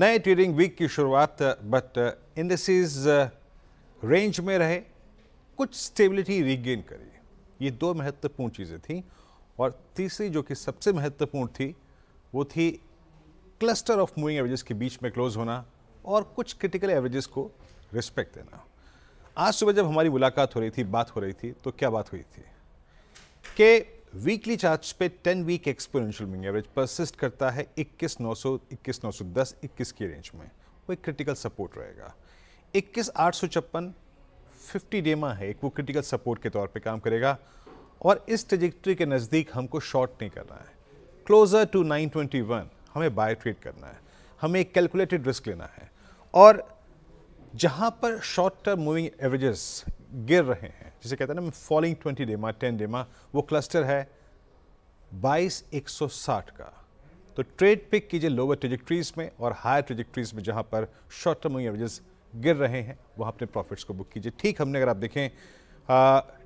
नए trading week की शुरुआत बट इंडस्ट्रीज रेंज में रहे कुछ स्टेबिलिटी रीगेन करी ये दो महत्वपूर्ण चीज़ें थी और तीसरी जो कि सबसे महत्वपूर्ण थी वो थी क्लस्टर ऑफ मूविंग एवरेजेस के बीच में क्लोज होना और कुछ क्रिटिकल एवरेजेस को रिस्पेक्ट देना आज सुबह जब हमारी मुलाकात हो रही थी बात हो रही थी तो क्या बात हुई थी कि वीकली चार्ज पे 10 week exponential moving average persist करता है 21900 21910 21 की रेंज में वो एक क्रिटिकल सपोर्ट रहेगा इक्कीस आठ सौ छप्पन फिफ्टी डेमा है एक वो क्रिटिकल सपोर्ट के तौर पे काम करेगा और इस ट्रेजिक्ट्री के नज़दीक हमको शॉर्ट नहीं करना है क्लोज़र टू 921 हमें बाय ट्रेड करना है हमें एक कैलकुलेटेड रिस्क लेना है और जहाँ पर शॉर्ट टर्म मूविंग एवरेजेस गिर रहे हैं जिसे कहते हैं ना फॉलोइंग ट्वेंटी डेमा टेन डेमा वो क्लस्टर है बाईस एक सौ साठ का तो ट्रेड पिक कीजिए लोअर ट्रेजिक्ट्रीज में और हायर ट्रेजिक्ट्रीज में जहाँ पर शॉर्ट टर्म एवरेजेस गिर रहे हैं वहाँ अपने प्रॉफिट्स को बुक कीजिए ठीक हमने अगर आप देखें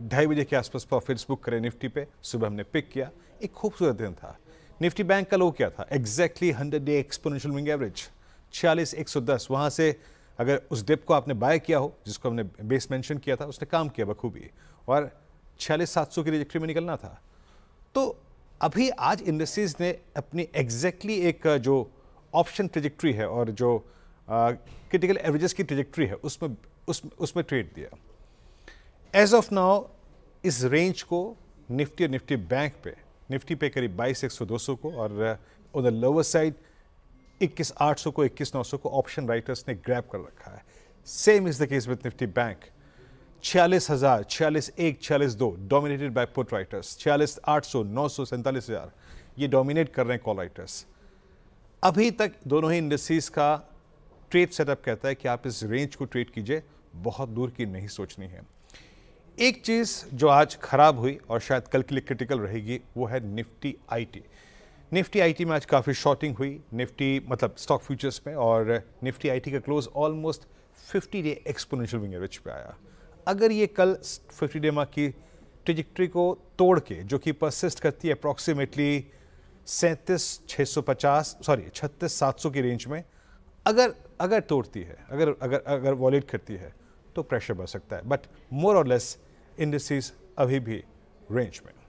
ढाई बजे के आसपास प्रॉफिट्स बुक करें निफ्टी पे सुबह हमने पिक किया एक खूबसूरत दिन था निफ्टी बैंक का लो क्या था exactly hundred day exponential moving average छियालीस एक सौ दस वहाँ से अगर उस डिप को आपने बाय किया हो जिसको हमने बेस मेंशन किया था उसने काम किया बखूबी और छियालीस सात सौ की रिजेक्ट्री में निकलना था तो अभी आज इंडस्ट्रीज ने अपनी एग्जैक्टली exactly एक जो ऑप्शन ट्रिजेक्ट्री है और जो क्रिटिकल एवरेजेस की ट्रिजेक्ट्री है उसमें उस उसमें ट्रेड दिया एज ऑफ नाउ इस रेंज को निफ्टी और निफ्टी बैंक पे निफ्टी पे करीब बाईस एक सौ दो सौ को और ऑन द लोअर साइड इक्कीस आठ सौ को इक्कीस नौ सौ को ऑप्शन राइटर्स ने ग्रैब कर रखा है same is the case with Nifty bank छियालीस हज़ार छियालीस एक छियालीस दो डोमिनेटेड बाय पुट राइटर्स छियालीस आठ सौ नौ सौ सैंतालीस हज़ार ये डोमिनेट कर रहे हैं कॉल राइटर्स अभी तक दोनों ही इंडस्ट्रीज़ का ट्रेड सेटअप कहता है कि आप इस रेंज को ट्रेड कीजिए बहुत दूर की नहीं सोचनी है एक चीज़ जो आज ख़राब हुई और शायद कल के लिए क्रिटिकल रहेगी वो है निफ्टी आईटी निफ्टी आईटी में आज काफ़ी शॉर्टिंग हुई निफ्टी मतलब स्टॉक फ्यूचर्स में और निफ्टी आईटी का close almost 50 day exponential moving average पे आया अगर ये कल 50 डे मार्क की ट्रिजिक्ट्री को तोड़ के जो कि परसिस्ट करती है अप्रॉक्सीमेटली सैंतीस छः सौ पचास सॉरी छत्तीस सात सौ की रेंज में अगर अगर तोड़ती है अगर अगर अगर वॉलेट करती है तो प्रेशर बढ़ सकता है बट मोर और लेस इंडस्ट्रीज अभी भी रेंज में